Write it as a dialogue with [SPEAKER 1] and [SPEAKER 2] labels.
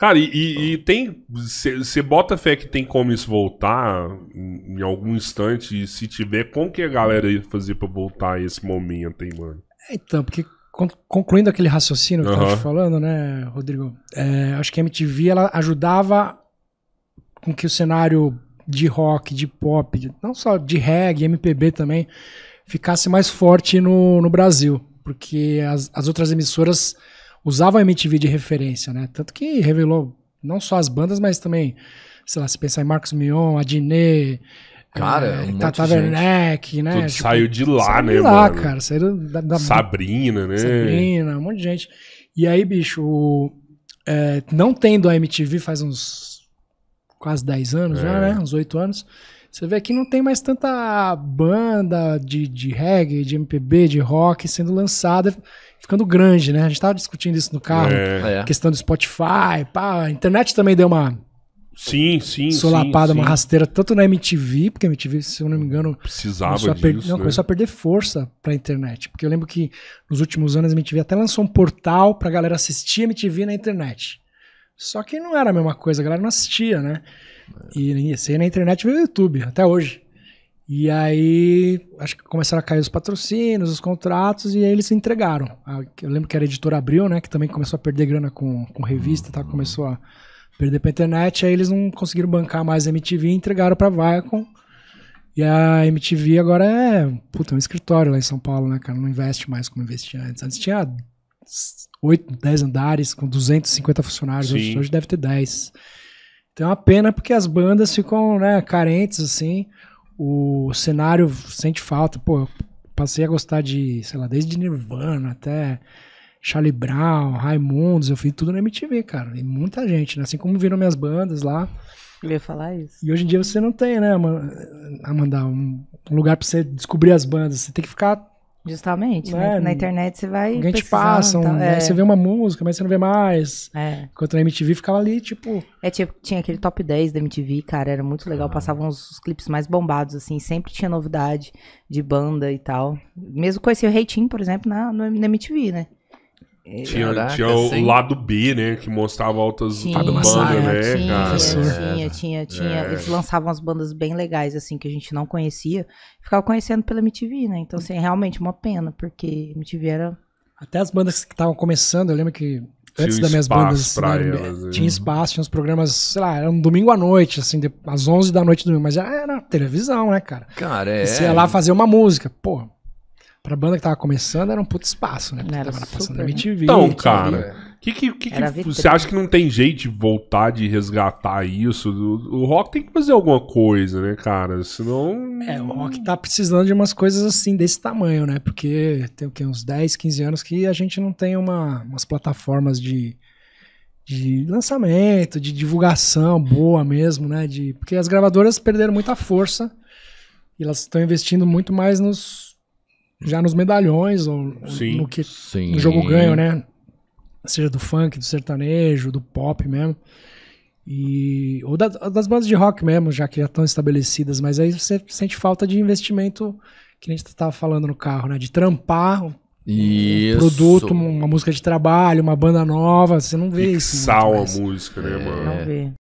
[SPEAKER 1] Cara, e, e, e então. tem. Você bota fé que tem como isso voltar em, em algum instante? E se tiver, como que a galera ia fazer pra voltar a esse momento, hein, mano? É, então, porque concluindo aquele raciocínio que uhum. tava te falando, né, Rodrigo? É, acho que a MTV ela ajudava com que o cenário de rock, de pop, de, não só de reggae, MPB também, ficasse mais forte no, no Brasil. Porque as, as outras emissoras usava a MTV de referência, né? Tanto que revelou não só as bandas, mas também, sei lá, se pensar em Marcos Mion, Adine, Cara, é, um Tata Werneck, né? Tudo tipo, saiu de lá, saiu né, de lá, mano? cara. Saiu da, da, Sabrina, né? Sabrina, um monte de gente. E aí, bicho, o, é, não tendo a MTV faz uns quase 10 anos é. já, né? Uns 8 anos. Você vê que não tem mais tanta banda de, de reggae, de MPB, de rock sendo lançada ficando grande, né? A gente estava discutindo isso no carro, é. é. questão do Spotify, pá, a internet também deu uma Sim, sim, solapada, sim, sim. uma rasteira tanto na MTV, porque a MTV, se eu não me engano, precisava começou disso, a per... não, é. começou a perder força para a internet, porque eu lembro que nos últimos anos a MTV até lançou um portal para a galera assistir a MTV na internet. Só que não era a mesma coisa, a galera não assistia, né? E isso aí na internet veio o YouTube, até hoje. E aí, acho que começaram a cair os patrocínios, os contratos, e aí eles se entregaram. Eu lembro que era a editora Abril, né? Que também começou a perder grana com, com revista, tá? começou a perder pra internet. Aí eles não conseguiram bancar mais a MTV e entregaram pra Viacom. E a MTV agora é, puta, é um escritório lá em São Paulo, né, cara? Não investe mais como investia antes. Antes tinha 8, 10 andares com 250 funcionários, hoje, hoje deve ter 10. Então é uma pena porque as bandas ficam, né, carentes, assim o cenário sente falta. Pô, passei a gostar de, sei lá, desde Nirvana até Charlie Brown, Raimundos, eu fiz tudo na MTV, cara. E muita gente, né? Assim como viram minhas bandas lá. Eu ia falar isso. E hoje em dia você não tem, né, mandar um lugar pra você descobrir as bandas. Você tem que ficar Justamente, né? É, na, internet você vai. Alguém te passa, um, né? É. você vê uma música, mas você não vê mais. É. Enquanto na MTV ficava ali, tipo. É, tipo, tinha aquele top 10 da MTV, cara, era muito legal. Ah. Passavam os, os, clipes mais bombados, assim, sempre tinha novidade de banda e tal. Mesmo conheci o Reitinho, por exemplo, na, na MTV, né? Tinha, Caraca, tinha o assim. lado B, né? Que mostrava altas tinha, bandas, né? Tinha, cara? tinha, é. tinha, tinha. É. Eles lançavam umas bandas bem legais, assim, que a gente não conhecia. Ficava conhecendo pela MTV, né? Então, assim, é realmente uma pena, porque MTV era. Até as bandas que estavam começando, eu lembro que antes tinha das minhas bandas. Né, elas, tinha espaço, tinha uns programas, sei lá, era um domingo à noite, assim, de, às 11 da noite do domingo, mas era televisão, né, cara? Cara, é. E você ia lá fazer uma música, pô pra banda que tava começando, era um puto espaço, né? era tava super, passando né? MTV. Então, cara, o né? que, que, que, que você acha que não tem jeito de voltar, de resgatar isso? O, o, rock tem que fazer alguma coisa, né, cara? Senão. É, o rock tá precisando de umas coisas assim, desse tamanho, né? Porque tem o quê? Uns 10, 15 anos que a gente não tem uma, umas plataformas de de lançamento, de divulgação boa mesmo, né? De, porque as gravadoras perderam muita força e elas estão investindo muito mais nos, já nos medalhões, ou sim, no que sim. no jogo ganho, né? Seja do funk, do sertanejo, do pop mesmo. E, ou da, das bandas de rock mesmo, já que já estão estabelecidas, mas aí você sente falta de investimento que a gente estava falando no carro, né? De trampar um produto, uma música de trabalho, uma banda nova, você não vê Fixar isso. Sal a música, né, é, mano? Não é. vê.